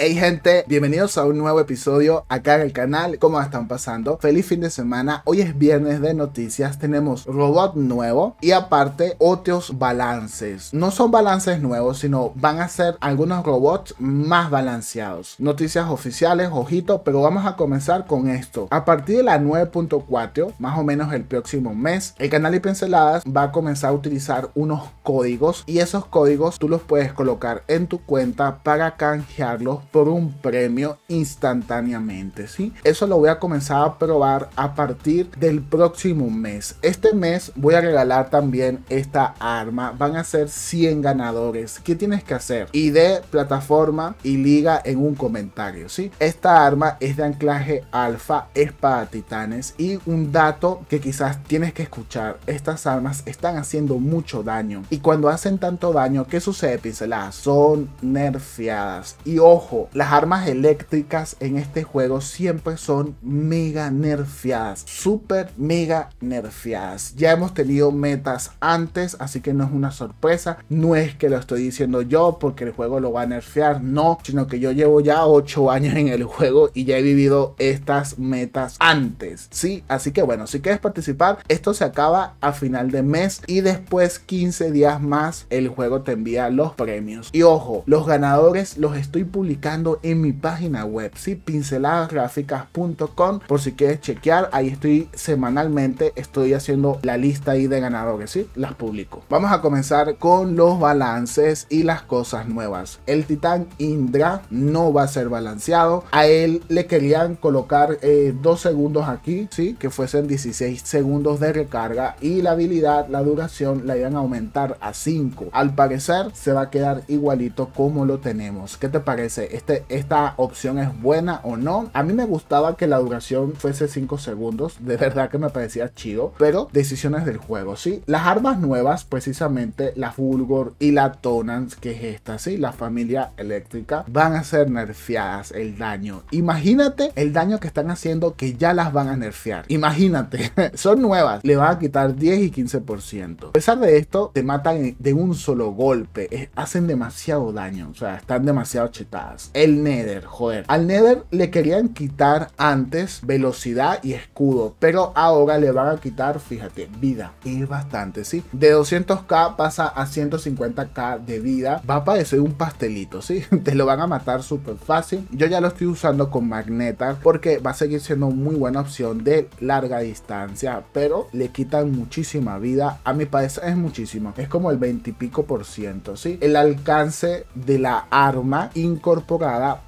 Hey gente, bienvenidos a un nuevo episodio acá en el canal, ¿cómo están pasando? Feliz fin de semana, hoy es viernes de noticias, tenemos robot nuevo y aparte otros balances. No son balances nuevos, sino van a ser algunos robots más balanceados. Noticias oficiales, ojito, pero vamos a comenzar con esto. A partir de la 9.4, más o menos el próximo mes, el canal y pinceladas va a comenzar a utilizar unos códigos y esos códigos tú los puedes colocar en tu cuenta para canjearlos por un premio instantáneamente, ¿sí? Eso lo voy a comenzar a probar a partir del próximo mes. Este mes voy a regalar también esta arma. Van a ser 100 ganadores. ¿Qué tienes que hacer? ID, plataforma y liga en un comentario, ¿sí? Esta arma es de anclaje alfa, es para titanes y un dato que quizás tienes que escuchar. Estas armas están haciendo mucho daño y cuando hacen tanto daño, ¿qué sucede, pinceladas? Son nerfeadas. Y ojo, las armas eléctricas en este juego siempre son mega nerfeadas, super mega nerfeadas. Ya hemos tenido metas antes, así que no es una sorpresa. No es que lo estoy diciendo yo porque el juego lo va a nerfear, no, sino que yo llevo ya 8 años en el juego y ya he vivido estas metas antes, ¿sí? Así que bueno, si quieres participar, esto se acaba a final de mes y después 15 días más el juego te envía los premios. Y ojo, los ganadores los estoy publicando en mi página web, ¿sí? pinceladasgráficas.com por si quieres chequear, ahí estoy semanalmente, estoy haciendo la lista y de ganadores, ¿sí? Las publico. Vamos a comenzar con los balances y las cosas nuevas. El titán Indra no va a ser balanceado, a él le querían colocar eh, dos segundos aquí, ¿sí? Que fuesen 16 segundos de recarga y la habilidad, la duración la iban a aumentar a 5. Al parecer se va a quedar igualito como lo tenemos. ¿Qué te parece? Este, esta opción es buena o no. A mí me gustaba que la duración fuese 5 segundos, de verdad que me parecía chido, pero decisiones del juego, ¿sí? Las armas nuevas, precisamente la Fulgor y la Tonans, que es esta, ¿sí? La familia eléctrica, van a ser nerfeadas el daño. Imagínate el daño que están haciendo que ya las van a nerfear. Imagínate, son nuevas, le van a quitar 10 y 15%. A pesar de esto, te matan de un solo golpe, hacen demasiado daño, o sea, están demasiado chetadas. El Nether, joder. Al Nether le querían quitar antes velocidad y escudo, pero ahora le van a quitar, fíjate, vida. Es bastante, ¿sí? De 200k pasa a 150k de vida. Va a parecer un pastelito, ¿sí? Te lo van a matar súper fácil. Yo ya lo estoy usando con magneta porque va a seguir siendo muy buena opción de larga distancia, pero le quitan muchísima vida. A mi parecer es muchísimo. Es como el 20 y pico por ciento, ¿sí? El alcance de la arma incorporada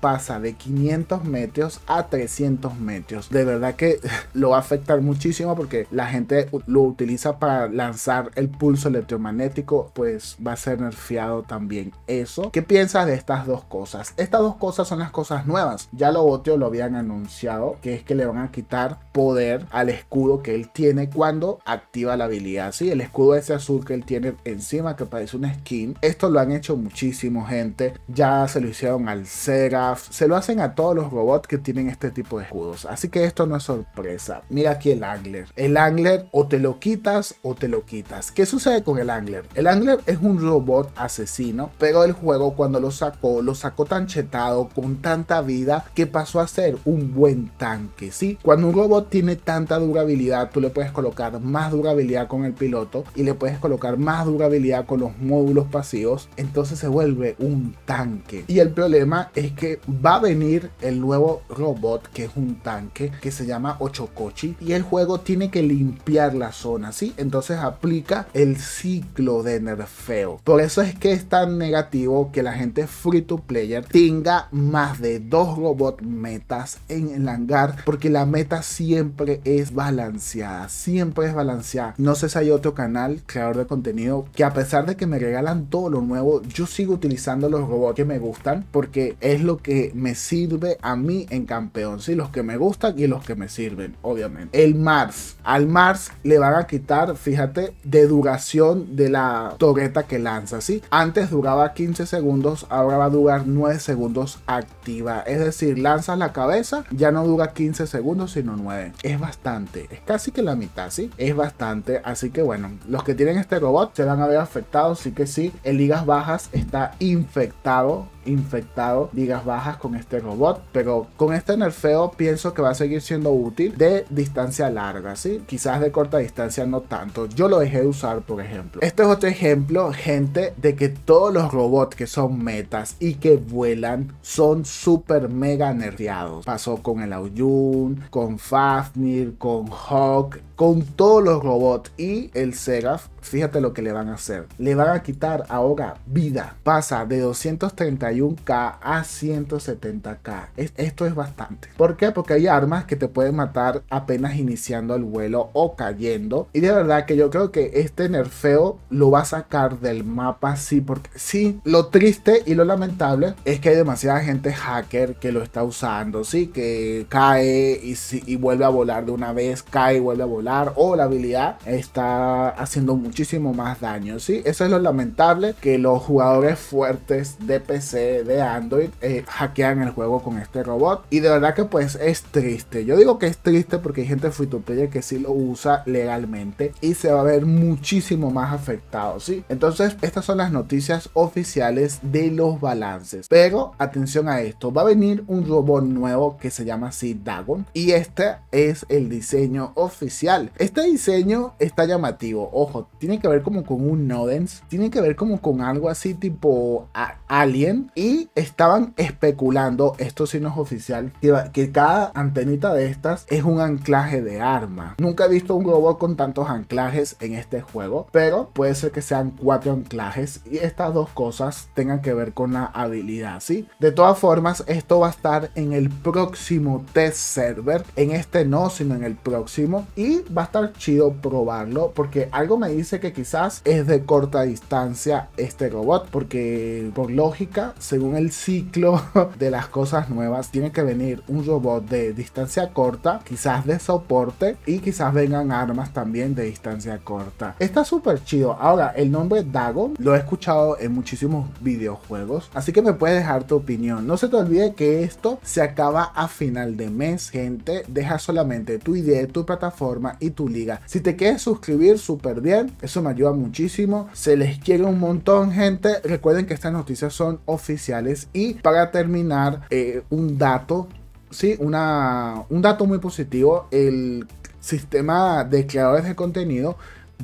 pasa de 500 metros a 300 metros. De verdad que lo va a afectar muchísimo porque la gente lo utiliza para lanzar el pulso electromagnético, pues va a ser nerfeado también eso. ¿Qué piensas de estas dos cosas? Estas dos cosas son las cosas nuevas. Ya lo otro lo habían anunciado, que es que le van a quitar poder al escudo que él tiene cuando activa la habilidad. si, el escudo ese azul que él tiene encima que parece una skin. Esto lo han hecho muchísimo gente. Ya se lo hicieron al Seraph, se lo hacen a todos los robots que tienen este tipo de escudos. Así que esto no es sorpresa. Mira aquí el Angler. El Angler o te lo quitas o te lo quitas. ¿Qué sucede con el Angler? El Angler es un robot asesino, pero el juego cuando lo sacó, lo sacó tan chetado, con tanta vida, que pasó a ser un buen tanque. ¿sí? Cuando un robot tiene tanta durabilidad, tú le puedes colocar más durabilidad con el piloto y le puedes colocar más durabilidad con los módulos pasivos. Entonces se vuelve un tanque. Y el problema es que va a venir el nuevo robot, que es un tanque, que se llama Ochocochi y el juego tiene que limpiar la zona, ¿sí? Entonces aplica el ciclo de nerfeo. Por eso es que es tan negativo que la gente free to player tenga más de dos robots metas en el hangar, porque la meta siempre es balanceada, siempre es balanceada. No sé si hay otro canal, creador de contenido, que a pesar de que me regalan todo lo nuevo, yo sigo utilizando los robots que me gustan, porque es lo que me sirve a mí en campeón. Sí, los que me gustan y los que me sirven, obviamente. El Mars. Al Mars le van a quitar, fíjate, de duración de la torreta que lanza. ¿sí? Antes duraba 15 segundos, ahora va a durar 9 segundos activa. Es decir, lanzas la cabeza, ya no dura 15 segundos, sino 9. Es bastante. Es casi que la mitad, ¿sí? Es bastante. Así que bueno, los que tienen este robot se van a ver afectados. Sí que sí, en ligas bajas está infectado infectado digas bajas con este robot. Pero con este nerfeo pienso que va a seguir siendo útil de distancia larga, ¿sí? Quizás de corta distancia no tanto. Yo lo dejé de usar, por ejemplo. Este es otro ejemplo, gente, de que todos los robots que son metas y que vuelan son súper mega nerfeados. Pasó con el Aoyun, con Fafnir, con Hawk, con todos los robots y el Segaf, fíjate lo que le van a hacer. Le van a quitar ahora vida. Pasa de 231k a 170k. esto es bastante. ¿Por qué? Porque hay armas que te pueden matar apenas iniciando el vuelo o cayendo. Y de verdad que yo creo que este nerfeo lo va a sacar del mapa sí, porque sí, lo triste y lo lamentable es que hay demasiada gente hacker que lo está usando, sí, que cae y, y vuelve a volar de una vez, cae y vuelve a volar o la habilidad está haciendo muchísimo más daño, ¿sí? Eso es lo lamentable, que los jugadores fuertes de PC, de Android, eh, hackean el juego con este robot. Y de verdad que pues es triste. Yo digo que es triste porque hay gente de que sí lo usa legalmente y se va a ver muchísimo más afectado, ¿sí? Entonces, estas son las noticias oficiales de los balances. Pero atención a esto, va a venir un robot nuevo que se llama Sidagon Dagon y este es el diseño oficial este diseño está llamativo. Ojo, tiene que ver como con un Nodens. Tiene que ver como con algo así tipo Alien. Y estaban especulando, esto sí no es oficial, que, que cada antenita de estas es un anclaje de arma. Nunca he visto un robot con tantos anclajes en este juego. Pero puede ser que sean cuatro anclajes. Y estas dos cosas tengan que ver con la habilidad, ¿sí? De todas formas, esto va a estar en el próximo test server. En este no, sino en el próximo. Y va a estar chido probarlo porque algo me dice que quizás es de corta distancia este robot porque por lógica, según el ciclo de las cosas nuevas, tiene que venir un robot de distancia corta, quizás de soporte y quizás vengan armas también de distancia corta. Está súper chido. Ahora, el nombre Dagon lo he escuchado en muchísimos videojuegos, así que me puedes dejar tu opinión. No se te olvide que esto se acaba a final de mes, gente. Deja solamente tu idea, tu plataforma y tu liga. Si te quieres suscribir, súper bien, eso me ayuda muchísimo. Se les quiere un montón, gente. Recuerden que estas noticias son oficiales. Y para terminar, eh, un dato, sí, una, un dato muy positivo, el sistema de creadores de contenido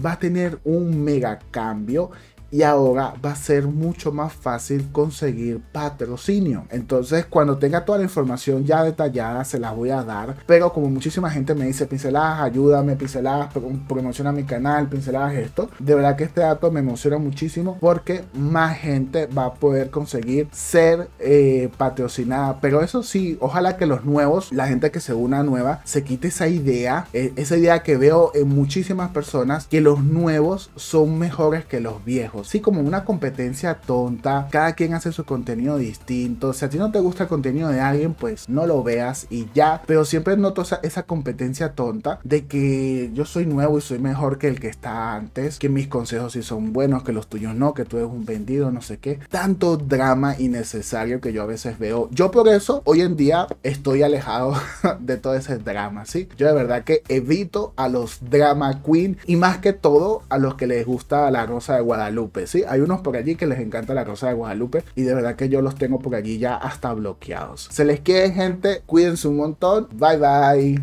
va a tener un mega cambio y ahora va a ser mucho más fácil conseguir patrocinio. Entonces, cuando tenga toda la información ya detallada, se la voy a dar. Pero como muchísima gente me dice, pinceladas, ayúdame, pinceladas, promociona mi canal, pinceladas esto. De verdad que este dato me emociona muchísimo porque más gente va a poder conseguir ser eh, patrocinada. Pero eso sí, ojalá que los nuevos, la gente que se una nueva, se quite esa idea, eh, esa idea que veo en muchísimas personas, que los nuevos son mejores que los viejos. Sí, como una competencia tonta, cada quien hace su contenido distinto. Si a ti no te gusta el contenido de alguien, pues no lo veas y ya. Pero siempre noto esa, competencia tonta de que yo soy nuevo y soy mejor que el que está antes, que mis consejos sí son buenos, que los tuyos no, que tú eres un vendido, no sé qué. Tanto drama innecesario que yo a veces veo. Yo por eso hoy en día estoy alejado de todo ese drama, ¿sí? Yo de verdad que evito a los drama queen y más que todo a los que les gusta la rosa de Guadalupe. Hay unos por allí que les encanta la Rosa de Guadalupe y de verdad que yo los tengo por allí ya hasta bloqueados. Se les quiere gente, cuídense un montón, bye bye.